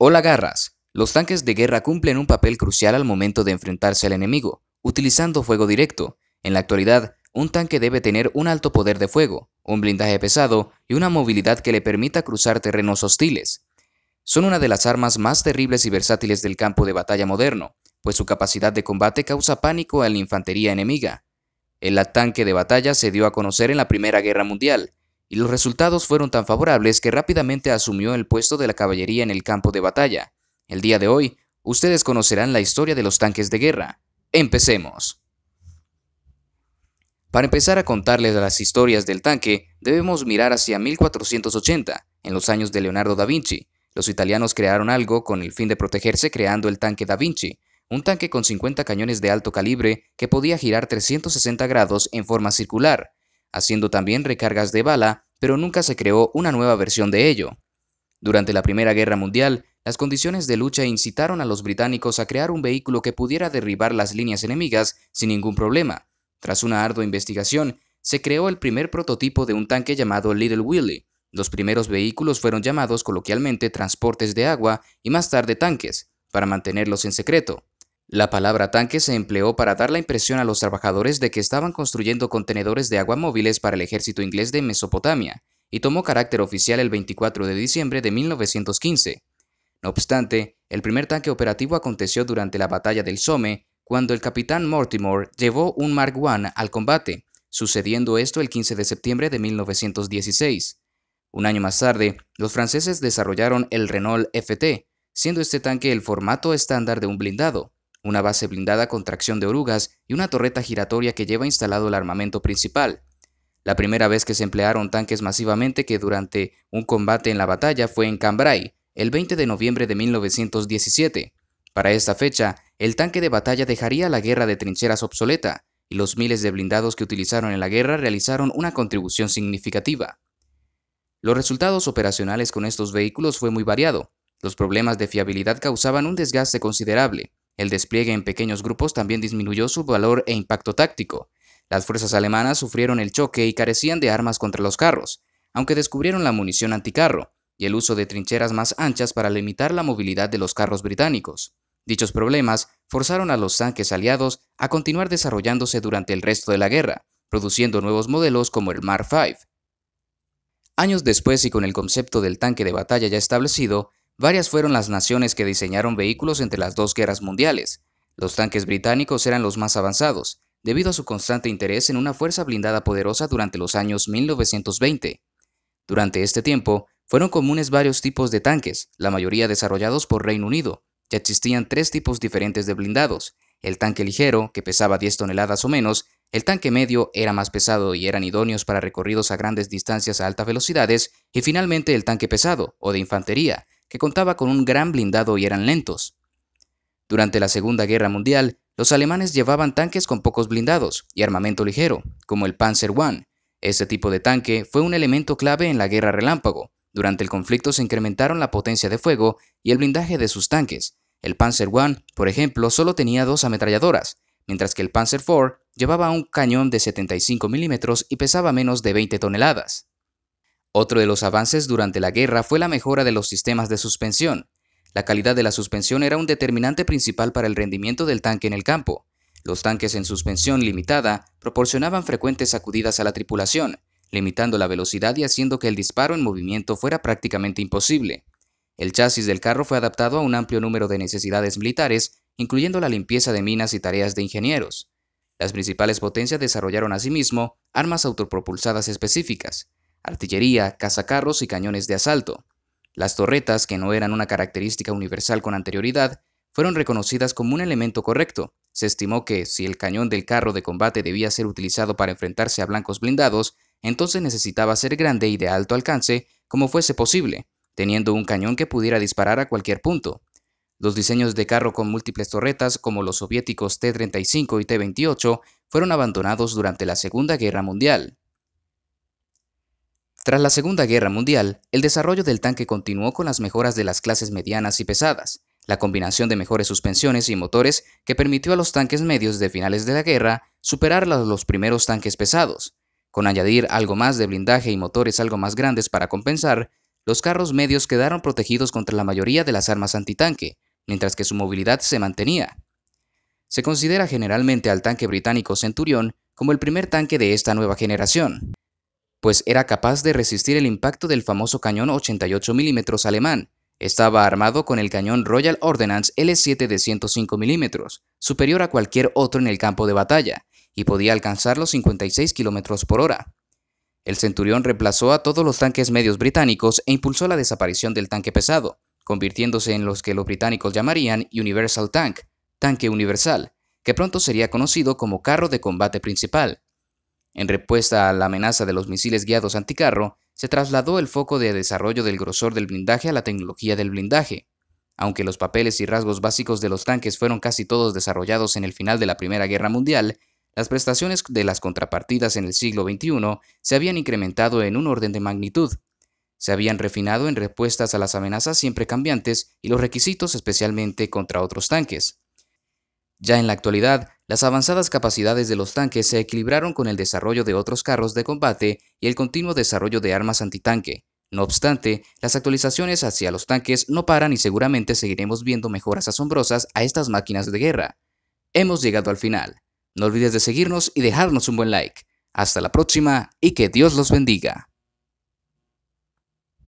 Hola Garras, Los tanques de guerra cumplen un papel crucial al momento de enfrentarse al enemigo, utilizando fuego directo. En la actualidad, un tanque debe tener un alto poder de fuego, un blindaje pesado y una movilidad que le permita cruzar terrenos hostiles. Son una de las armas más terribles y versátiles del campo de batalla moderno, pues su capacidad de combate causa pánico a la infantería enemiga. El tanque de batalla se dio a conocer en la Primera Guerra Mundial, y los resultados fueron tan favorables que rápidamente asumió el puesto de la caballería en el campo de batalla. El día de hoy, ustedes conocerán la historia de los tanques de guerra. Empecemos. Para empezar a contarles las historias del tanque, debemos mirar hacia 1480, en los años de Leonardo da Vinci. Los italianos crearon algo con el fin de protegerse creando el tanque da Vinci, un tanque con 50 cañones de alto calibre que podía girar 360 grados en forma circular, haciendo también recargas de bala, pero nunca se creó una nueva versión de ello. Durante la Primera Guerra Mundial, las condiciones de lucha incitaron a los británicos a crear un vehículo que pudiera derribar las líneas enemigas sin ningún problema. Tras una ardua investigación, se creó el primer prototipo de un tanque llamado Little Willy. Los primeros vehículos fueron llamados coloquialmente transportes de agua y más tarde tanques, para mantenerlos en secreto. La palabra tanque se empleó para dar la impresión a los trabajadores de que estaban construyendo contenedores de agua móviles para el ejército inglés de Mesopotamia, y tomó carácter oficial el 24 de diciembre de 1915. No obstante, el primer tanque operativo aconteció durante la batalla del Somme, cuando el capitán Mortimer llevó un Mark I al combate, sucediendo esto el 15 de septiembre de 1916. Un año más tarde, los franceses desarrollaron el Renault FT, siendo este tanque el formato estándar de un blindado una base blindada con tracción de orugas y una torreta giratoria que lleva instalado el armamento principal. La primera vez que se emplearon tanques masivamente que durante un combate en la batalla fue en Cambrai, el 20 de noviembre de 1917. Para esta fecha, el tanque de batalla dejaría la guerra de trincheras obsoleta, y los miles de blindados que utilizaron en la guerra realizaron una contribución significativa. Los resultados operacionales con estos vehículos fue muy variado. Los problemas de fiabilidad causaban un desgaste considerable. El despliegue en pequeños grupos también disminuyó su valor e impacto táctico. Las fuerzas alemanas sufrieron el choque y carecían de armas contra los carros, aunque descubrieron la munición anticarro y el uso de trincheras más anchas para limitar la movilidad de los carros británicos. Dichos problemas forzaron a los tanques aliados a continuar desarrollándose durante el resto de la guerra, produciendo nuevos modelos como el Mark V. Años después y con el concepto del tanque de batalla ya establecido, Varias fueron las naciones que diseñaron vehículos entre las dos guerras mundiales. Los tanques británicos eran los más avanzados, debido a su constante interés en una fuerza blindada poderosa durante los años 1920. Durante este tiempo, fueron comunes varios tipos de tanques, la mayoría desarrollados por Reino Unido. Ya existían tres tipos diferentes de blindados. El tanque ligero, que pesaba 10 toneladas o menos, el tanque medio era más pesado y eran idóneos para recorridos a grandes distancias a altas velocidades, y finalmente el tanque pesado, o de infantería, que contaba con un gran blindado y eran lentos. Durante la Segunda Guerra Mundial, los alemanes llevaban tanques con pocos blindados y armamento ligero, como el Panzer I. Este tipo de tanque fue un elemento clave en la Guerra Relámpago. Durante el conflicto se incrementaron la potencia de fuego y el blindaje de sus tanques. El Panzer I, por ejemplo, solo tenía dos ametralladoras, mientras que el Panzer IV llevaba un cañón de 75 milímetros y pesaba menos de 20 toneladas. Otro de los avances durante la guerra fue la mejora de los sistemas de suspensión. La calidad de la suspensión era un determinante principal para el rendimiento del tanque en el campo. Los tanques en suspensión limitada proporcionaban frecuentes sacudidas a la tripulación, limitando la velocidad y haciendo que el disparo en movimiento fuera prácticamente imposible. El chasis del carro fue adaptado a un amplio número de necesidades militares, incluyendo la limpieza de minas y tareas de ingenieros. Las principales potencias desarrollaron asimismo armas autopropulsadas específicas artillería, cazacarros y cañones de asalto. Las torretas, que no eran una característica universal con anterioridad, fueron reconocidas como un elemento correcto. Se estimó que, si el cañón del carro de combate debía ser utilizado para enfrentarse a blancos blindados, entonces necesitaba ser grande y de alto alcance como fuese posible, teniendo un cañón que pudiera disparar a cualquier punto. Los diseños de carro con múltiples torretas, como los soviéticos T-35 y T-28, fueron abandonados durante la Segunda Guerra Mundial. Tras la Segunda Guerra Mundial, el desarrollo del tanque continuó con las mejoras de las clases medianas y pesadas, la combinación de mejores suspensiones y motores que permitió a los tanques medios de finales de la guerra superar a los primeros tanques pesados. Con añadir algo más de blindaje y motores algo más grandes para compensar, los carros medios quedaron protegidos contra la mayoría de las armas antitanque, mientras que su movilidad se mantenía. Se considera generalmente al tanque británico Centurión como el primer tanque de esta nueva generación pues era capaz de resistir el impacto del famoso cañón 88 mm alemán. Estaba armado con el cañón Royal Ordnance L7 de 105 mm, superior a cualquier otro en el campo de batalla, y podía alcanzar los 56 km por hora. El Centurión reemplazó a todos los tanques medios británicos e impulsó la desaparición del tanque pesado, convirtiéndose en los que los británicos llamarían Universal Tank, tanque universal, que pronto sería conocido como carro de combate principal. En respuesta a la amenaza de los misiles guiados anticarro, se trasladó el foco de desarrollo del grosor del blindaje a la tecnología del blindaje. Aunque los papeles y rasgos básicos de los tanques fueron casi todos desarrollados en el final de la Primera Guerra Mundial, las prestaciones de las contrapartidas en el siglo XXI se habían incrementado en un orden de magnitud. Se habían refinado en respuestas a las amenazas siempre cambiantes y los requisitos especialmente contra otros tanques. Ya en la actualidad, las avanzadas capacidades de los tanques se equilibraron con el desarrollo de otros carros de combate y el continuo desarrollo de armas antitanque. No obstante, las actualizaciones hacia los tanques no paran y seguramente seguiremos viendo mejoras asombrosas a estas máquinas de guerra. Hemos llegado al final. No olvides de seguirnos y dejarnos un buen like. Hasta la próxima y que Dios los bendiga.